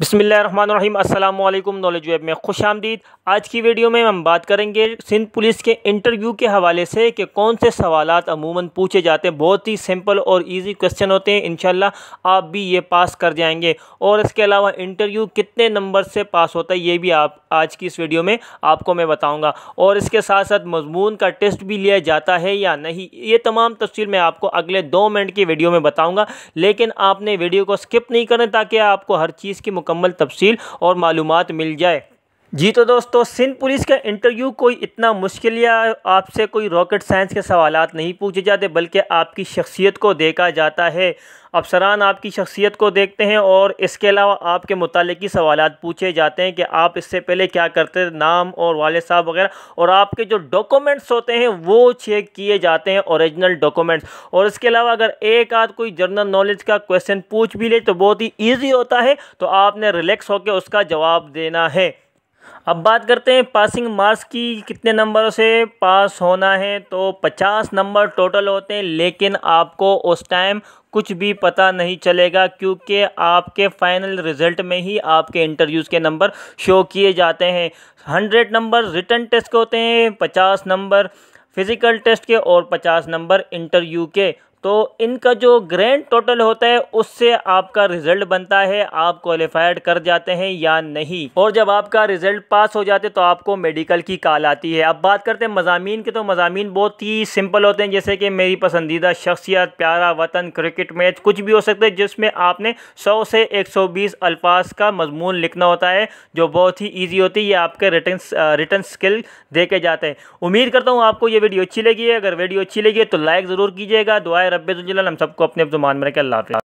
बसमिलीम अल्लाम knowledge web में खुश आमदीद आज की वीडियो में हम बात करेंगे सिंध पुलिस के इंटरव्यू के हवाले से कि कौन से सवाल अमूमन पूछे जाते हैं बहुत ही सिंपल और इजी क्वेश्चन होते हैं इन आप भी ये पास कर जाएंगे और इसके अलावा इंटरव्यू कितने नंबर से पास होता है ये भी आप आज की इस वीडियो में आपको मैं बताऊँगा और इसके साथ साथ मजमून का टेस्ट भी लिया जाता है या नहीं ये तमाम तफसील मैं आपको अगले दो मिनट की वीडियो में बताऊँगा लेकिन आपने वीडियो को स्किप नहीं करें ताकि आपको हर चीज़ की मुकम्मल तफसील और मालूम मिल जाए जी तो दोस्तों सिंध पुलिस का इंटरव्यू कोई इतना मुश्किल या आपसे कोई रॉकेट साइंस के सवाल नहीं पूछे जाते बल्कि आपकी शख्सियत को देखा जाता है अफसरान आपकी शख्सियत को देखते हैं और इसके अलावा आपके मतलब ही सवाल पूछे जाते हैं कि आप इससे पहले क्या करते थे नाम और वाले साहब वगैरह और आपके जो डॉक्यूमेंट्स होते हैं वो चेक किए जाते हैं औरिजनल डॉक्यूमेंट्स और इसके अलावा अगर एक आध कोई जनरल नॉलेज का क्वेश्चन पूछ भी ले तो बहुत ही ईजी होता है तो आपने रिलैक्स होकर उसका जवाब देना है अब बात करते हैं पासिंग मार्क्स की कितने नंबरों से पास होना है तो 50 नंबर टोटल होते हैं लेकिन आपको उस टाइम कुछ भी पता नहीं चलेगा क्योंकि आपके फाइनल रिजल्ट में ही आपके इंटरव्यूज़ के नंबर शो किए जाते हैं 100 नंबर रिटर्न टेस्ट के होते हैं 50 नंबर फिज़िकल टेस्ट के और 50 नंबर इंटरव्यू के तो इनका जो ग्रैंड टोटल होता है उससे आपका रिजल्ट बनता है आप क्वालिफाइड कर जाते हैं या नहीं और जब आपका रिजल्ट पास हो जाते तो आपको मेडिकल की कॉल आती है अब बात करते हैं मजामी के तो मजामी बहुत ही सिंपल होते हैं जैसे कि मेरी पसंदीदा शख्सियत प्यारा वतन क्रिकेट मैच कुछ भी हो सकता है जिसमें आपने सौ से एक सौ बीस अल्फाज का मजमून लिखना होता है जो बहुत ही ईजी होती है ये आपके रिटर्न रिटर्न स्किल दे जाते हैं उम्मीद करता हूँ आपको ये वीडियो अच्छी लगी है अगर वीडियो अच्छी लगी है तो लाइक ज़रूर कीजिएगा दुआएं रब्बिल हम सबको अपने जुबान में रखे अल्लाह